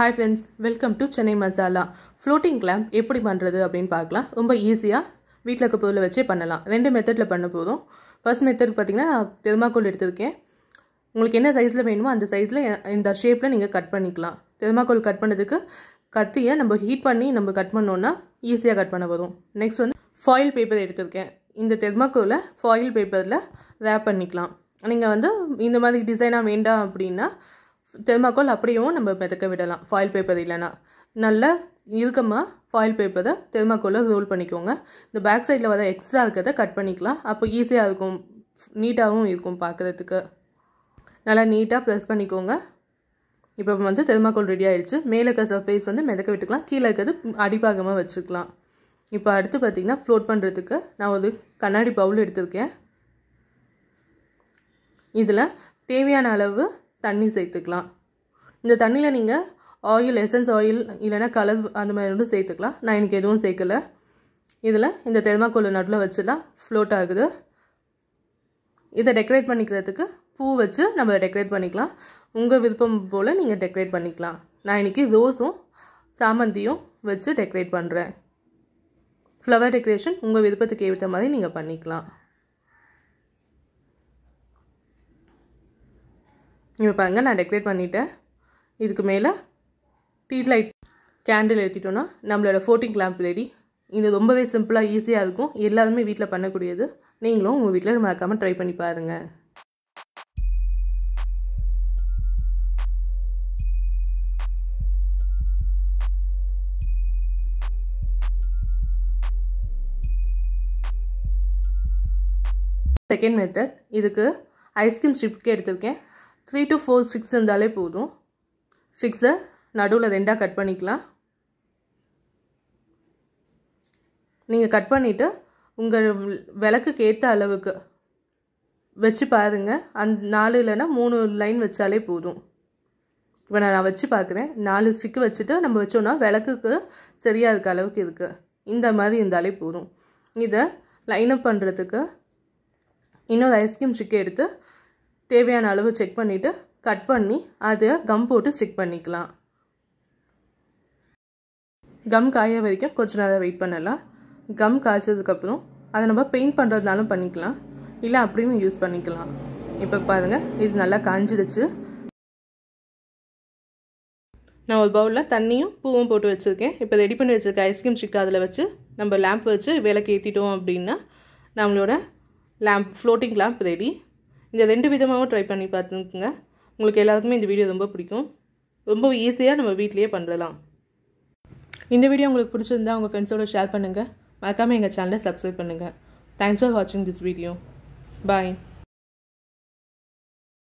hi friends welcome to Chennai Masala floating clamp எப்படி பண்ணுறது அப்படின்னு பார்க்கலாம் ரொம்ப ஈஸியாக வீட்டில் இருக்க பொருளை வச்சே பண்ணலாம் ரெண்டு மெத்தடில் பண்ண போதும் ஃபர்ஸ்ட் மெத்தட் பார்த்தீங்கன்னா நான் தெருமாக்கோல் எடுத்திருக்கேன் உங்களுக்கு என்ன சைஸில் வேணுமோ அந்த சைஸில் இந்த ஷேப்பில் நீங்கள் கட் பண்ணிக்கலாம் தெருமாக்கோல் கட் பண்ணதுக்கு கத்தியை நம்ம ஹீட் பண்ணி நம்ம கட் பண்ணோன்னா ஈஸியாக கட் பண்ண போதும் நெக்ஸ்ட் வந்து ஃபாயில் பேப்பர் எடுத்திருக்கேன் இந்த தெர்மாக்கோவில் ஃபாயில் பேப்பரில் ரேப் பண்ணிக்கலாம் நீங்கள் வந்து இந்த மாதிரி டிசைனாக வேண்டாம் அப்படின்னா தெர்மாக்கோல் அப்படியும் நம்ம மிதக்க விடலாம் ஃபாயில் பேப்பர் இல்லைன்னா நல்லா இறுக்கமாக ஃபாயில் பேப்பரை தெர்மாக்கோலில் ரோல் பண்ணிக்கோங்க இந்த பேக் சைடில் வர எக்ஸ்ட்ரா இருக்கிறத கட் பண்ணிக்கலாம் அப்போ ஈஸியாக இருக்கும் நீட்டாகவும் இருக்கும் பார்க்குறதுக்கு நல்லா நீட்டாக ப்ரெஸ் பண்ணிக்கோங்க இப்போ வந்து தெர்மாக்கோல் ரெடி ஆகிடுச்சு மேலே இருக்கிற சர்ஃபேஸ் வந்து மிதக்க விட்டுக்கலாம் கீழே இருக்கிறது அடிப்பாகமாக வச்சுக்கலாம் இப்போ அடுத்து பார்த்திங்கன்னா ஃப்ளோட் பண்ணுறதுக்கு நான் ஒரு கண்ணாடி பவுல் எடுத்திருக்கேன் இதில் தேவையான அளவு தண்ணி சேர்த்துக்கலாம் இந்த தண்ணியில் நீங்கள் ஆயில் எசன்ஸ் ஆயில் இல்லைனா கலர் அந்த மாதிரி ஒன்று சேர்த்துக்கலாம் நான் இன்றைக்கி எதுவும் சேர்க்கலை இதில் இந்த தெர்மாக்கோல் நடுவில் வச்சுலாம் ஃப்ளோட் ஆகுது இதை டெக்கரேட் பண்ணிக்கிறதுக்கு பூ வச்சு நம்ம டெக்கரேட் பண்ணிக்கலாம் உங்கள் விருப்பம் போல் நீங்கள் டெக்கரேட் பண்ணிக்கலாம் நான் இன்றைக்கி ரோஸும் சாமந்தியும் வச்சு டெக்கரேட் பண்ணுறேன் ஃப்ளவர் டெக்கரேஷன் உங்கள் விருப்பத்துக்கு ஏற்ற மாதிரி நீங்கள் பண்ணிக்கலாம் இப்போ பாருங்கள் நான் டெக்கரேட் பண்ணிவிட்டேன் இதுக்கு மேலே டீ லைட் கேண்டில் ஏற்றிட்டோன்னா நம்மளோட ஃபோட்டிங் கிளாம்ப் ரெடி இது ரொம்பவே சிம்பிளாக ஈஸியாக இருக்கும் எல்லாருமே வீட்டில் பண்ணக்கூடியது நீங்களும் உங்கள் வீட்டில் மறக்காமல் ட்ரை பண்ணி பாருங்கள் செகண்ட் மெத்தட் இதுக்கு ஐஸ்கிரீம் ஸ்ட்ரிப்க்கு எடுத்திருக்கேன் த்ரீ டு ஃபோர் சிக்ஸ் இருந்தாலே போதும் சிக்ஸை நடுவில் ரெண்டாக கட் பண்ணிக்கலாம் நீங்கள் கட் பண்ணிவிட்டு உங்கள் விளக்குக்கு ஏற்ற அளவுக்கு வச்சு பாருங்கள் அந் நாலு இல்லைன்னா மூணு லைன் வச்சாலே போதும் இப்போ நான் வச்சு பார்க்குறேன் நாலு ஸ்டிக்கு வச்சுட்டு நம்ம வச்சோன்னா விளக்குக்கு சரியாக இருக்க அளவுக்கு இருக்குது இந்த மாதிரி இருந்தாலே போதும் இதை லைன் அப் பண்ணுறதுக்கு இன்னொரு ஐஸ்கிரீம் ஸ்டிக்கை எடுத்து தேவையான அளவு செக் பண்ணிவிட்டு கட் பண்ணி அதை கம் போட்டு ஸ்டிக் பண்ணிக்கலாம் கம் காய வரைக்கும் கொஞ்ச நேரம் வெயிட் பண்ணலாம் கம் காய்ச்சதுக்கப்புறம் அதை நம்ம பெயிண்ட் பண்ணுறதுனாலும் பண்ணிக்கலாம் இல்லை அப்படியும் யூஸ் பண்ணிக்கலாம் இப்போ பாருங்கள் இது நல்லா காஞ்சிடுச்சு நான் ஒரு பவுலில் தண்ணியும் பூவும் போட்டு வச்சுருக்கேன் இப்போ ரெடி பண்ணி வச்சுருக்க ஐஸ்கிரீம் ஸ்டிக் அதில் வச்சு நம்ம லேம்ப் வச்சு விலைக்கு ஏற்றிட்டோம் அப்படின்னா நம்மளோட லேம்ப் ஃப்ளோட்டிங் லேம்ப் ரெடி இந்த ரெண்டு விதமாகவும் ட்ரை பண்ணி பார்த்துக்குங்க உங்களுக்கு எல்லாருக்குமே இந்த வீடியோ ரொம்ப பிடிக்கும் ரொம்ப ஈஸியாக நம்ம வீட்லேயே பண்ணுறலாம் இந்த வீடியோ உங்களுக்கு பிடிச்சிருந்தா உங்கள் ஃப்ரெண்ட்ஸோட ஷேர் பண்ணுங்கள் மறக்காமல் எங்கள் சேனலை சப்ஸ்கிரைப் பண்ணுங்கள் தேங்க்ஸ் ஃபார் வாட்சிங் திஸ் வீடியோ பாய்